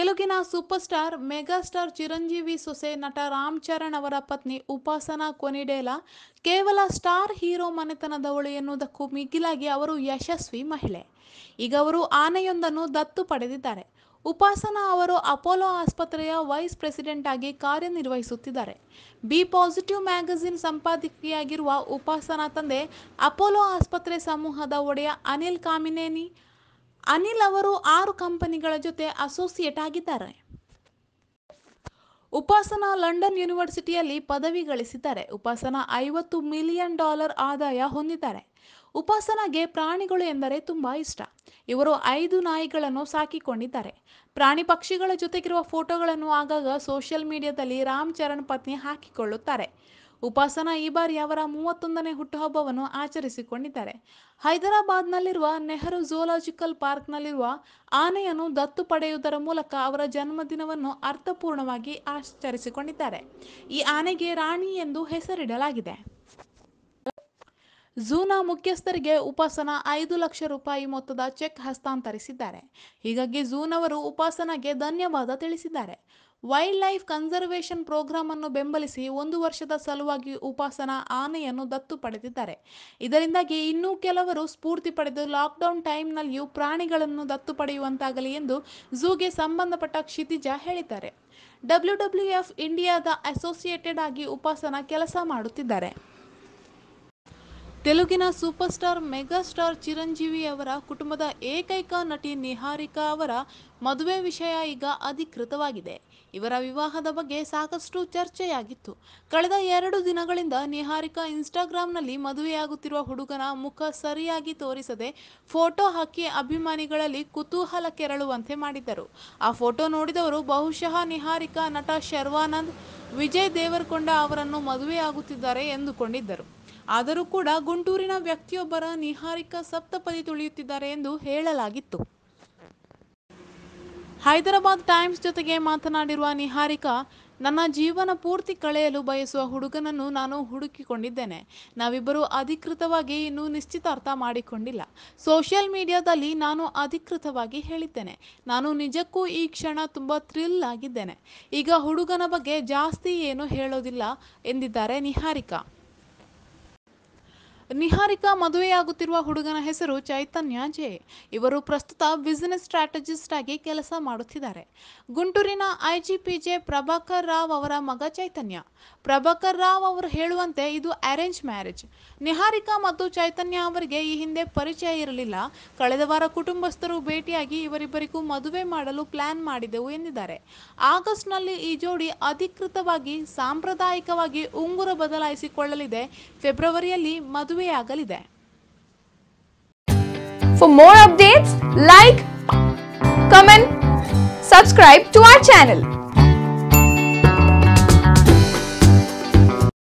ತೆಲುಗಿನ super star megastar Chiranjeevi ಸೊಸೆ ನಟ ರಾಮ್ ಚರಣ್ ಅವರ ಪತ್ನಿ ಉಪಾಸನಾ ಕೊನಿಡೇಲ ಕೇವಲ ಸ್ಟಾರ್ ಹೀರೋ ಮನೆತನದವಳು ಎನ್ನುವುದಕ್ಕೂ ಮಿಗಿಲಾಗಿ ಅವರು ಯಶಸ್ವಿ ಮಹಿಳೆ ಈಗ ಅವರು ಆನೆಯೊಂದನ್ನು ದತ್ತು ಪಡೆದಿದ್ದಾರೆ ಉಪಾಸನಾ ಅವರು ಅಪೋಲೋ ಆಸ್ಪತ್ರೆಯ ವೈಸ್ ಪ್ರೆಸಿಡೆಂಟ್ ಆಗಿ ಕಾರ್ಯನಿರ್ವಹಿಸುತ್ತಿದ್ದಾರೆ ಬಿ ಪಾಸಿಟಿವ್ ಮ್ಯಾಗಝಿನ್ ಸಂಪಾದಕಿಯಾಗಿರುವ ಉಪಾಸನಾ ತಂದೆ ಅಪೋಲೋ ಆಸ್ಪತ್ರೆ ಸಮೂಹದ ಒಡೆಯ ಅನಿಲ್ ಕಾಮಿನೇನಿ ಅನಿಲ್ ಅವರು ಆರು ಕಂಪನಿಗಳ ಜೊತೆ ಅಸೋಸಿಯೇಟ್ ಆಗಿದ್ದಾರೆ ಉಪಾಸನಾ ಲಂಡನ್ ಯೂನಿವರ್ಸಿಟಿಯಲ್ಲಿ ಪದವಿ ಗಳಿಸಿದ್ದಾರೆ ಉಪಾಸನ ಐವತ್ತು ಮಿಲಿಯನ್ ಡಾಲರ್ ಆದಾಯ ಹೊಂದಿದ್ದಾರೆ ಉಪಾಸನಾಗೆ ಪ್ರಾಣಿಗಳು ಎಂದರೆ ತುಂಬಾ ಇಷ್ಟ ಇವರು ಐದು ನಾಯಿಗಳನ್ನು ಸಾಕಿಕೊಂಡಿದ್ದಾರೆ ಪ್ರಾಣಿ ಪಕ್ಷಿಗಳ ಜೊತೆಗಿರುವ ಫೋಟೋಗಳನ್ನು ಆಗಾಗ ಸೋಷಿಯಲ್ ಮೀಡಿಯಾದಲ್ಲಿ ರಾಮ್ ಚರಣ್ ಪತ್ನಿ ಹಾಕಿಕೊಳ್ಳುತ್ತಾರೆ ಉಪಾಸನ ಈ ಬಾರಿ ಅವರ ಮೂವತ್ತೊಂದನೇ ಹುಟ್ಟುಹಬ್ಬವನ್ನು ಆಚರಿಸಿಕೊಂಡಿದ್ದಾರೆ ಹೈದರಾಬಾದ್ನಲ್ಲಿರುವ ನೆಹರು ಝೂಲಾಜಿಕಲ್ ಪಾರ್ಕ್ನಲ್ಲಿರುವ ಆನೆಯನ್ನು ದತ್ತು ಪಡೆಯುವುದರ ಮೂಲಕ ಅವರ ಜನ್ಮದಿನವನ್ನು ಅರ್ಥಪೂರ್ಣವಾಗಿ ಆಚರಿಸಿಕೊಂಡಿದ್ದಾರೆ ಈ ಆನೆಗೆ ರಾಣಿ ಎಂದು ಹೆಸರಿಡಲಾಗಿದೆ ಝೂನ ಮುಖ್ಯಸ್ಥರಿಗೆ ಉಪಾಸನ ಐದು ಲಕ್ಷ ರೂಪಾಯಿ ಮೊತ್ತದ ಚೆಕ್ ಹಸ್ತಾಂತರಿಸಿದ್ದಾರೆ ಹೀಗಾಗಿ ಝೂನವರು ಉಪಾಸನಾಗೆ ಧನ್ಯವಾದ ತಿಳಿಸಿದ್ದಾರೆ ವೈಲ್ಡ್ ಲೈಫ್ ಕನ್ಸರ್ವೇಷನ್ ಪ್ರೋಗ್ರಾಮನ್ನು ಅನ್ನು ಬೆಂಬಲಿಸಿ ಒಂದು ವರ್ಷದ ಸಲುವಾಗಿ ಉಪಾಸನ ಆನೆಯನ್ನು ದತ್ತು ಪಡೆದಿದ್ದಾರೆ ಇದರಿಂದಾಗಿ ಇನ್ನೂ ಕೆಲವರು ಸ್ಫೂರ್ತಿ ಪಡೆದು ಲಾಕ್ಡೌನ್ ಟೈಮ್ನಲ್ಲಿಯೂ ಪ್ರಾಣಿಗಳನ್ನು ದತ್ತು ಪಡೆಯುವಂತಾಗಲಿ ಎಂದು ಝೂಗೆ ಸಂಬಂಧಪಟ್ಟ ಕ್ಷಿತಿಜ ಹೇಳಿದ್ದಾರೆ ಡಬ್ಲ್ಯೂ ಡಬ್ಲ್ಯೂ ಎಫ್ ಇಂಡಿಯಾದ ಅಸೋಸಿಯೇಟೆಡ್ ಆಗಿ ಉಪಾಸನ ಕೆಲಸ ಮಾಡುತ್ತಿದ್ದಾರೆ ತೆಲುಗಿನ ಸೂಪರ್ ಸ್ಟಾರ್ ಮೆಗಾಸ್ಟಾರ್ ಚಿರಂಜೀವಿ ಅವರ ಕುಟುಂಬದ ಏಕೈಕ ನಟಿ ನಿಹಾರಿಕಾ ಅವರ ಮದುವೆ ವಿಷಯ ಈಗ ಅಧಿಕೃತವಾಗಿದೆ ಇವರ ವಿವಾಹದ ಬಗ್ಗೆ ಸಾಕಷ್ಟು ಚರ್ಚೆಯಾಗಿತ್ತು ಕಳೆದ ಎರಡು ದಿನಗಳಿಂದ ನಿಹಾರಿಕಾ ಇನ್ಸ್ಟಾಗ್ರಾಂನಲ್ಲಿ ಮದುವೆಯಾಗುತ್ತಿರುವ ಹುಡುಗನ ಮುಖ ಸರಿಯಾಗಿ ತೋರಿಸದೆ ಫೋಟೋ ಹಾಕಿ ಅಭಿಮಾನಿಗಳಲ್ಲಿ ಕುತೂಹಲ ಕೆರಳುವಂತೆ ಮಾಡಿದ್ದರು ಆ ಫೋಟೋ ನೋಡಿದವರು ಬಹುಶಃ ನಿಹಾರಿಕಾ ನಟ ಶರ್ವಾನಂದ್ ವಿಜಯ್ ದೇವರಕೊಂಡ ಅವರನ್ನು ಮದುವೆಯಾಗುತ್ತಿದ್ದಾರೆ ಎಂದುಕೊಂಡಿದ್ದರು ಆದರೂ ಕೂಡ ಗುಂಟೂರಿನ ವ್ಯಕ್ತಿಯೊಬ್ಬರ ನಿಹಾರಿಕಾ ಸಪ್ತಪದಿ ತುಳಿಯುತ್ತಿದ್ದಾರೆ ಎಂದು ಹೇಳಲಾಗಿತ್ತು ಹೈದರಾಬಾದ್ ಟೈಮ್ಸ್ ಜೊತೆಗೆ ಮಾತನಾಡಿರುವ ನಿಹಾರಿಕಾ ನನ್ನ ಜೀವನ ಪೂರ್ತಿ ಕಳೆಯಲು ಬಯಸುವ ಹುಡುಗನನ್ನು ನಾನು ಹುಡುಕಿಕೊಂಡಿದ್ದೇನೆ ನಾವಿಬ್ಬರು ಅಧಿಕೃತವಾಗಿ ಇನ್ನೂ ನಿಶ್ಚಿತಾರ್ಥ ಮಾಡಿಕೊಂಡಿಲ್ಲ ಸೋಷಿಯಲ್ ಮೀಡಿಯಾದಲ್ಲಿ ನಾನು ಅಧಿಕೃತವಾಗಿ ಹೇಳಿದ್ದೇನೆ ನಾನು ನಿಜಕ್ಕೂ ಈ ಕ್ಷಣ ತುಂಬ ಥ್ರಿಲ್ ಆಗಿದ್ದೇನೆ ಈಗ ಹುಡುಗನ ಬಗ್ಗೆ ಜಾಸ್ತಿ ಏನು ಹೇಳೋದಿಲ್ಲ ಎಂದಿದ್ದಾರೆ ನಿಹಾರಿಕಾ ನಿಹಾರಿಕಾ ಮದುವೆಯಾಗುತ್ತಿರುವ ಹುಡುಗನ ಹೆಸರು ಚೈತನ್ಯ ಜೆ ಇವರು ಪ್ರಸ್ತುತ ಬಿಸಿನೆಸ್ ಸ್ಟ್ರಾಟಜಿಸ್ಟ್ ಆಗಿ ಕೆಲಸ ಮಾಡುತ್ತಿದ್ದಾರೆ ಗುಂಟೂರಿನ ಐಜಿಪಿ ಜೆ ಪ್ರಭಾಕರ್ ರಾವ್ ಅವರ ಮಗ ಚೈತನ್ಯ ಪ್ರಭಾಕರ್ ರಾವ್ ಅವರು ಹೇಳುವಂತೆ ಇದು ಅರೇಂಜ್ ಮ್ಯಾರೇಜ್ ನಿಹಾರಿಕಾ ಮತ್ತು ಚೈತನ್ಯ ಅವರಿಗೆ ಈ ಹಿಂದೆ ಪರಿಚಯ ಇರಲಿಲ್ಲ ಕಳೆದ ವಾರ ಕುಟುಂಬಸ್ಥರು ಭೇಟಿಯಾಗಿ ಇವರಿಬ್ಬರಿಗೂ ಮದುವೆ ಮಾಡಲು ಪ್ಲಾನ್ ಮಾಡಿದೆವು ಎಂದಿದ್ದಾರೆ ಆಗಸ್ಟ್ನಲ್ಲಿ ಈ ಜೋಡಿ ಅಧಿಕೃತವಾಗಿ ಸಾಂಪ್ರದಾಯಿಕವಾಗಿ ಉಂಗುರ ಬದಲಾಯಿಸಿಕೊಳ್ಳಲಿದೆ ಫೆಬ್ರವರಿಯಲ್ಲಿ ಮದುವೆ ಮದುವೆ ಆಗಲಿದೆ for more updates like comment subscribe to our channel